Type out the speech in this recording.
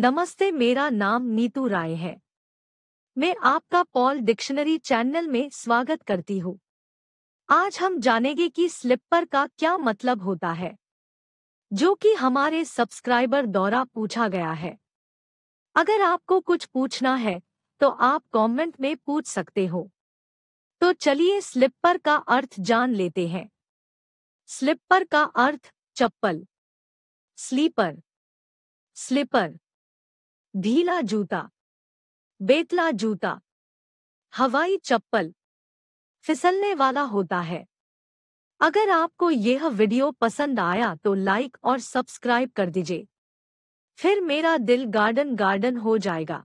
नमस्ते मेरा नाम नीतू राय है मैं आपका पॉल डिक्शनरी चैनल में स्वागत करती हूँ आज हम जानेंगे कि स्लिपर का क्या मतलब होता है जो कि हमारे सब्सक्राइबर द्वारा पूछा गया है अगर आपको कुछ पूछना है तो आप कमेंट में पूछ सकते हो तो चलिए स्लिपर का अर्थ जान लेते हैं स्लिपर का अर्थ चप्पल स्लीपर स्लिपर ढीला जूता बेतला जूता हवाई चप्पल फिसलने वाला होता है अगर आपको यह वीडियो पसंद आया तो लाइक और सब्सक्राइब कर दीजिए फिर मेरा दिल गार्डन गार्डन हो जाएगा